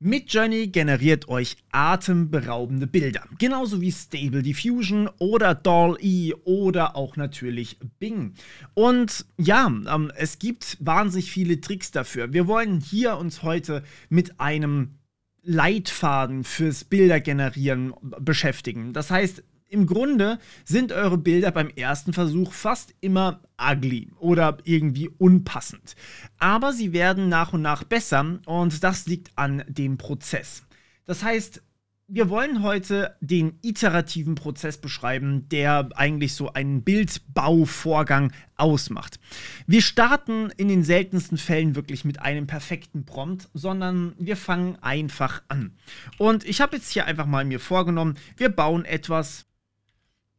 Midjourney generiert euch atemberaubende Bilder, genauso wie Stable Diffusion oder DALL-E oder auch natürlich Bing. Und ja, ähm, es gibt wahnsinnig viele Tricks dafür. Wir wollen hier uns heute mit einem Leitfaden fürs Bildergenerieren beschäftigen. Das heißt, im Grunde sind eure Bilder beim ersten Versuch fast immer ugly oder irgendwie unpassend. Aber sie werden nach und nach besser und das liegt an dem Prozess. Das heißt, wir wollen heute den iterativen Prozess beschreiben, der eigentlich so einen Bildbauvorgang ausmacht. Wir starten in den seltensten Fällen wirklich mit einem perfekten Prompt, sondern wir fangen einfach an. Und ich habe jetzt hier einfach mal mir vorgenommen, wir bauen etwas,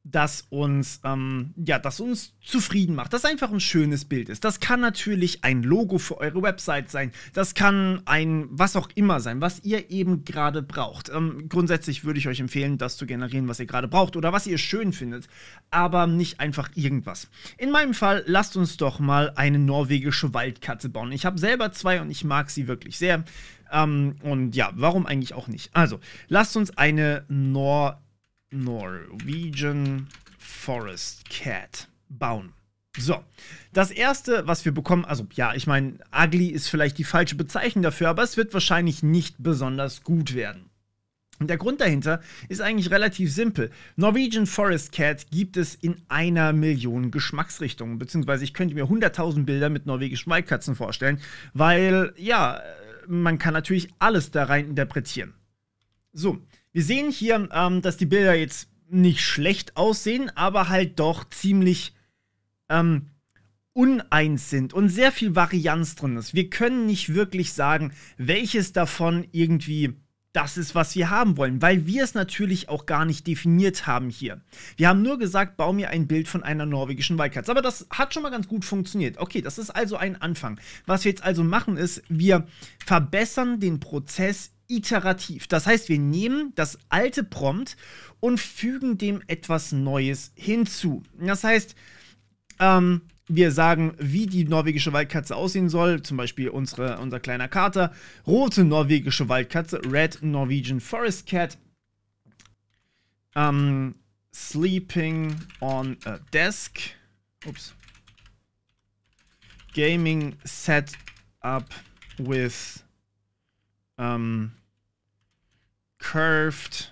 das uns, ähm, ja, das uns zufrieden macht, das einfach ein schönes Bild ist. Das kann natürlich ein Logo für eure Website sein, das kann ein was auch immer sein, was ihr eben gerade braucht. Ähm, grundsätzlich würde ich euch empfehlen, das zu generieren, was ihr gerade braucht oder was ihr schön findet, aber nicht einfach irgendwas. In meinem Fall, lasst uns doch mal eine norwegische Waldkatze bauen. Ich habe selber zwei und ich mag sie wirklich sehr. Ähm, und ja, warum eigentlich auch nicht? Also, lasst uns eine norwegische Norwegian Forest Cat bauen. So, das erste, was wir bekommen, also ja, ich meine, ugly ist vielleicht die falsche Bezeichnung dafür, aber es wird wahrscheinlich nicht besonders gut werden. Und der Grund dahinter ist eigentlich relativ simpel. Norwegian Forest Cat gibt es in einer Million Geschmacksrichtungen, beziehungsweise ich könnte mir 100.000 Bilder mit norwegischen Waldkatzen vorstellen, weil ja, man kann natürlich alles da rein interpretieren. So, wir sehen hier, ähm, dass die Bilder jetzt nicht schlecht aussehen, aber halt doch ziemlich ähm, uneins sind und sehr viel Varianz drin ist. Wir können nicht wirklich sagen, welches davon irgendwie das ist, was wir haben wollen, weil wir es natürlich auch gar nicht definiert haben hier. Wir haben nur gesagt, bau mir ein Bild von einer norwegischen Wildkatze. Aber das hat schon mal ganz gut funktioniert. Okay, das ist also ein Anfang. Was wir jetzt also machen ist, wir verbessern den Prozess iterativ. Das heißt, wir nehmen das alte Prompt und fügen dem etwas Neues hinzu. Das heißt, ähm, wir sagen, wie die norwegische Waldkatze aussehen soll, zum Beispiel unsere, unser kleiner Kater, rote norwegische Waldkatze, Red Norwegian Forest Cat, ähm, Sleeping on a Desk, ups, Gaming Set up with ähm, curved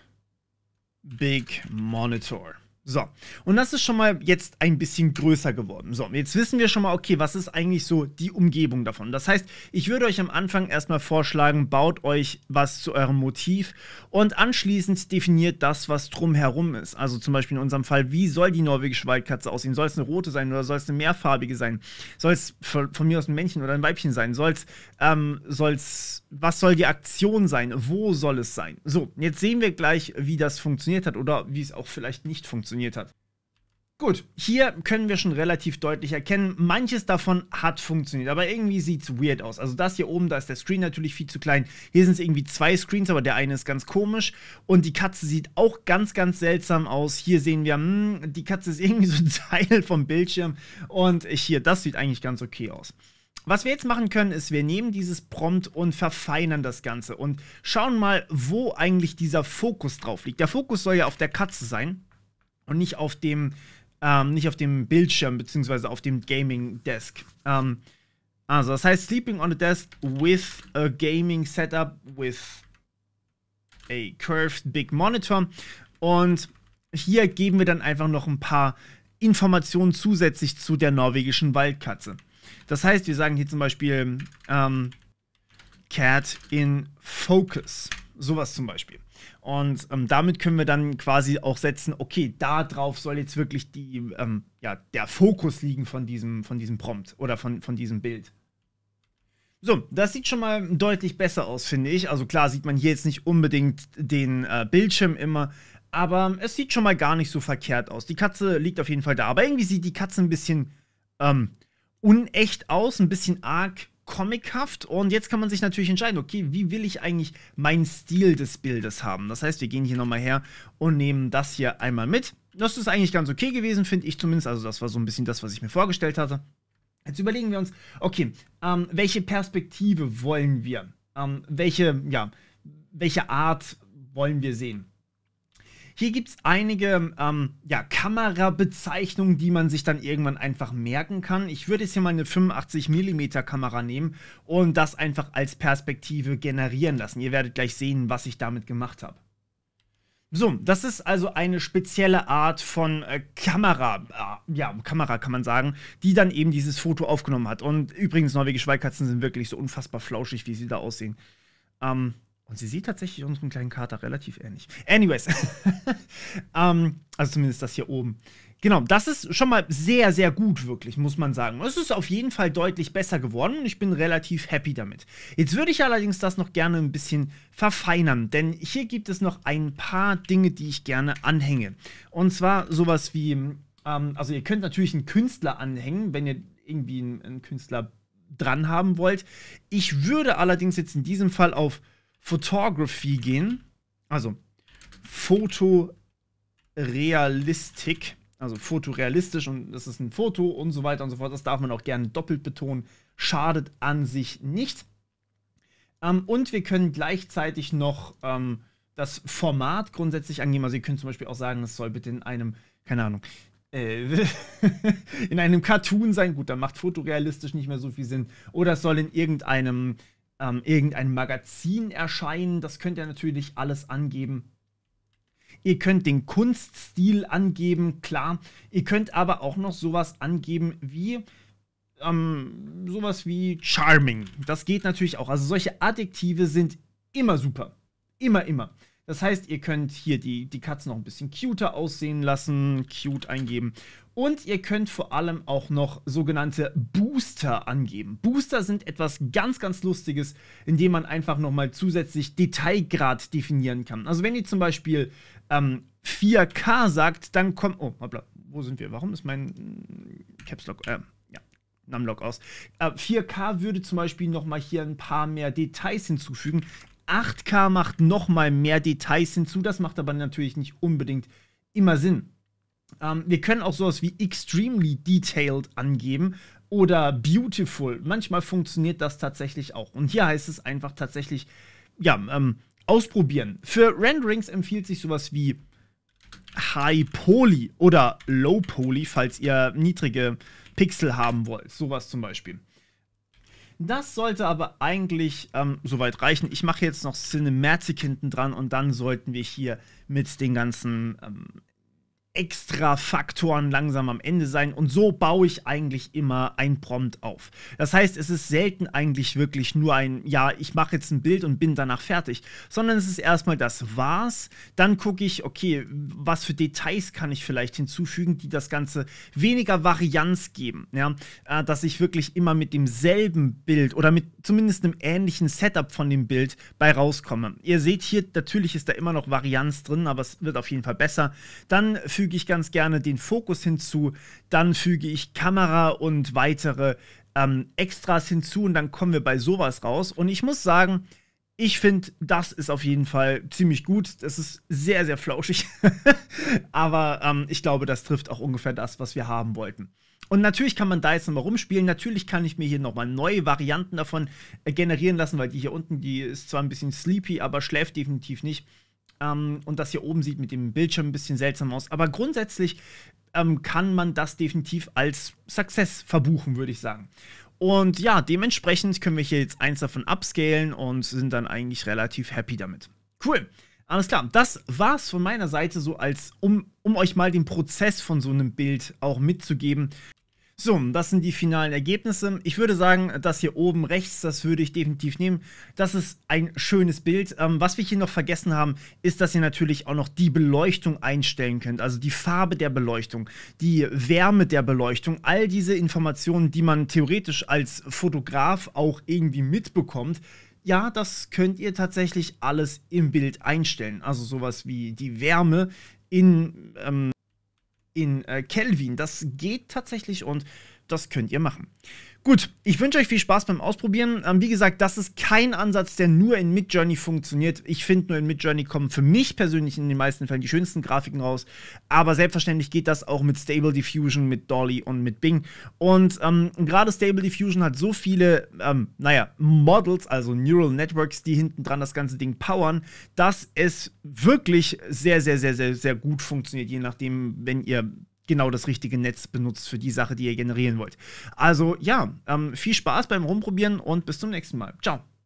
big monitor. So, und das ist schon mal jetzt ein bisschen größer geworden. So, jetzt wissen wir schon mal, okay, was ist eigentlich so die Umgebung davon? Das heißt, ich würde euch am Anfang erstmal vorschlagen, baut euch was zu eurem Motiv und anschließend definiert das, was drumherum ist. Also zum Beispiel in unserem Fall, wie soll die norwegische Waldkatze aussehen? Soll es eine rote sein oder soll es eine mehrfarbige sein? Soll es von, mir aus ein Männchen oder ein Weibchen sein? Soll es, ähm, soll es, was soll die Aktion sein? Wo soll es sein? So, jetzt sehen wir gleich, wie das funktioniert hat oder wie es auch vielleicht nicht funktioniert funktioniert hat. Gut, hier können wir schon relativ deutlich erkennen, manches davon hat funktioniert, aber irgendwie sieht es weird aus. Also das hier oben, da ist der Screen natürlich viel zu klein. Hier sind es irgendwie zwei Screens, aber der eine ist ganz komisch. Und die Katze sieht auch ganz, ganz seltsam aus. Hier sehen wir, mh, hm, die Katze ist irgendwie so ein Teil vom Bildschirm. Und hier, das sieht eigentlich ganz okay aus. Was wir jetzt machen können, ist, wir nehmen dieses Prompt und verfeinern das Ganze und schauen mal, wo eigentlich dieser Fokus drauf liegt. Der Fokus soll ja auf der Katze sein und nicht auf dem, ähm, nicht auf dem Bildschirm bzw. auf dem Gaming Desk. Ähm, also, das heißt Sleeping on a Desk with a Gaming Setup with a curved big monitor. Und hier geben wir dann einfach noch ein paar Informationen zusätzlich zu der norwegischen Waldkatze. Das heißt, wir sagen hier zum Beispiel ähm, Cat in Focus. Sowas zum Beispiel. Und ähm, damit können wir dann quasi auch setzen, okay, darauf soll jetzt wirklich die, ähm, ja, der Fokus liegen von diesem, von diesem Prompt oder von, von diesem Bild. So, das sieht schon mal deutlich besser aus, finde ich. Also klar sieht man hier jetzt nicht unbedingt den äh, Bildschirm immer, aber es sieht schon mal gar nicht so verkehrt aus. Die Katze liegt auf jeden Fall da, aber irgendwie sieht die Katze ein bisschen ähm, unecht aus, ein bisschen arg comichaft. Und jetzt kann man sich natürlich entscheiden, okay, wie will ich eigentlich meinen Stil des Bildes haben? Das heißt, wir gehen hier nochmal her und nehmen das hier einmal mit. Das ist eigentlich ganz okay gewesen, finde ich zumindest. Also das war so ein bisschen das, was ich mir vorgestellt hatte. Jetzt überlegen wir uns, okay, ähm, welche Perspektive wollen wir? Ähm, welche, ja, welche Art wollen wir sehen? Hier gibt es einige ähm, ja, Kamerabezeichnungen, die man sich dann irgendwann einfach merken kann. Ich würde jetzt hier mal eine 85 mm Kamera nehmen und das einfach als Perspektive generieren lassen. Ihr werdet gleich sehen, was ich damit gemacht habe. So, das ist also eine spezielle Art von äh, Kamera, äh, ja, Kamera kann man sagen, die dann eben dieses Foto aufgenommen hat. Und übrigens, norwegische Schweikatzen sind wirklich so unfassbar flauschig, wie sie da aussehen. Ähm, und sie sieht tatsächlich unseren kleinen Kater relativ ähnlich. Anyways. ähm, also zumindest das hier oben. Genau, das ist schon mal sehr, sehr gut, wirklich, muss man sagen. Es ist auf jeden Fall deutlich besser geworden und ich bin relativ happy damit. Jetzt würde ich allerdings das noch gerne ein bisschen verfeinern, denn hier gibt es noch ein paar Dinge, die ich gerne anhänge. Und zwar sowas wie, ähm, also ihr könnt natürlich einen Künstler anhängen, wenn ihr irgendwie einen, einen Künstler dran haben wollt. Ich würde allerdings jetzt in diesem Fall auf Photography gehen. Also Fotorealistik. Also fotorealistisch und das ist ein Foto und so weiter und so fort. Das darf man auch gerne doppelt betonen. Schadet an sich nicht. Ähm, und wir können gleichzeitig noch ähm, das Format grundsätzlich angeben. Also ihr könnt zum Beispiel auch sagen, es soll bitte in einem, keine Ahnung, äh, in einem Cartoon sein. Gut, dann macht fotorealistisch nicht mehr so viel Sinn. Oder es soll in irgendeinem ähm, irgendein Magazin erscheinen. Das könnt ihr natürlich alles angeben. Ihr könnt den Kunststil angeben, klar. Ihr könnt aber auch noch sowas angeben wie ähm, sowas wie charming. Das geht natürlich auch. Also solche Adjektive sind immer super. Immer, immer. Das heißt, ihr könnt hier die, die Katze noch ein bisschen cuter aussehen lassen, cute eingeben. Und ihr könnt vor allem auch noch sogenannte Booster angeben. Booster sind etwas ganz, ganz Lustiges, indem man einfach nochmal zusätzlich Detailgrad definieren kann. Also wenn ihr zum Beispiel ähm, 4K sagt, dann kommt... Oh, hoppla, wo sind wir? Warum ist mein äh, Caps Lock... Äh, Namlock aus. Äh, 4K würde zum Beispiel nochmal hier ein paar mehr Details hinzufügen, 8K macht nochmal mehr Details hinzu. Das macht aber natürlich nicht unbedingt immer Sinn. Ähm, wir können auch sowas wie extremely detailed angeben oder beautiful. Manchmal funktioniert das tatsächlich auch. Und hier heißt es einfach tatsächlich, ja, ähm, ausprobieren. Für Renderings empfiehlt sich sowas wie High Poly oder Low Poly, falls ihr niedrige Pixel haben wollt. Sowas zum Beispiel. Das sollte aber eigentlich ähm, soweit reichen. Ich mache jetzt noch Cinematic hinten dran und dann sollten wir hier mit den ganzen ähm, extra Faktoren langsam am Ende sein und so baue ich eigentlich immer ein Prompt auf. Das heißt, es ist selten eigentlich wirklich nur ein, ja, ich mache jetzt ein Bild und bin danach fertig, sondern es ist erstmal das war's, dann gucke ich, okay, was für Details kann ich vielleicht hinzufügen, die das Ganze weniger Varianz geben, ja, äh, dass ich wirklich immer mit demselben Bild oder mit zumindest einem ähnlichen Setup von dem Bild bei rauskomme. Ihr seht hier, natürlich ist da immer noch Varianz drin, aber es wird auf jeden Fall besser. Dann füge füge ich ganz gerne den Fokus hinzu, dann füge ich Kamera und weitere ähm, Extras hinzu und dann kommen wir bei sowas raus. Und ich muss sagen, ich finde, das ist auf jeden Fall ziemlich gut. Das ist sehr, sehr flauschig. Aber ähm, ich glaube, das trifft auch ungefähr das, was wir haben wollten. Und natürlich kann man da jetzt nochmal rumspielen. Natürlich kann ich mir hier nochmal neue Varianten davon äh, generieren lassen, weil die hier unten, die ist zwar ein bisschen sleepy, aber schläft definitiv nicht. Ähm, und das hier oben sieht mit dem Bildschirm ein bisschen seltsam aus. Aber grundsätzlich ähm, kann man das definitiv als Success verbuchen, würde ich sagen. Und ja, dementsprechend können wir hier jetzt eins davon upscalen und sind dann eigentlich relativ happy damit. Cool. Alles klar, das war's von meiner Seite so als, um, um euch mal den Prozess von so einem Bild auch mitzugeben so, das sind die finalen Ergebnisse. Ich würde sagen, das hier oben rechts, das würde ich definitiv nehmen. Das ist ein schönes Bild. Ähm, was wir hier noch vergessen haben, ist, dass ihr natürlich auch noch die Beleuchtung einstellen könnt. Also die Farbe der Beleuchtung, die Wärme der Beleuchtung. All diese Informationen, die man theoretisch als Fotograf auch irgendwie mitbekommt, ja, das könnt ihr tatsächlich alles im Bild einstellen. Also sowas wie die Wärme in ähm, in äh, Kelvin. Das geht tatsächlich und das könnt ihr machen. Gut, ich wünsche euch viel Spaß beim Ausprobieren. Ähm, wie gesagt, das ist kein Ansatz, der nur in Midjourney funktioniert. Ich finde, nur in Midjourney kommen für mich persönlich in den meisten Fällen die schönsten Grafiken raus. Aber selbstverständlich geht das auch mit Stable Diffusion, mit Dolly und mit Bing. Und ähm, gerade Stable Diffusion hat so viele, ähm, naja, Models, also Neural Networks, die hinten dran das ganze Ding powern, dass es wirklich sehr, sehr, sehr, sehr, sehr gut funktioniert, je nachdem, wenn ihr genau das richtige Netz benutzt für die Sache, die ihr generieren wollt. Also ja, ähm, viel Spaß beim Rumprobieren und bis zum nächsten Mal. Ciao.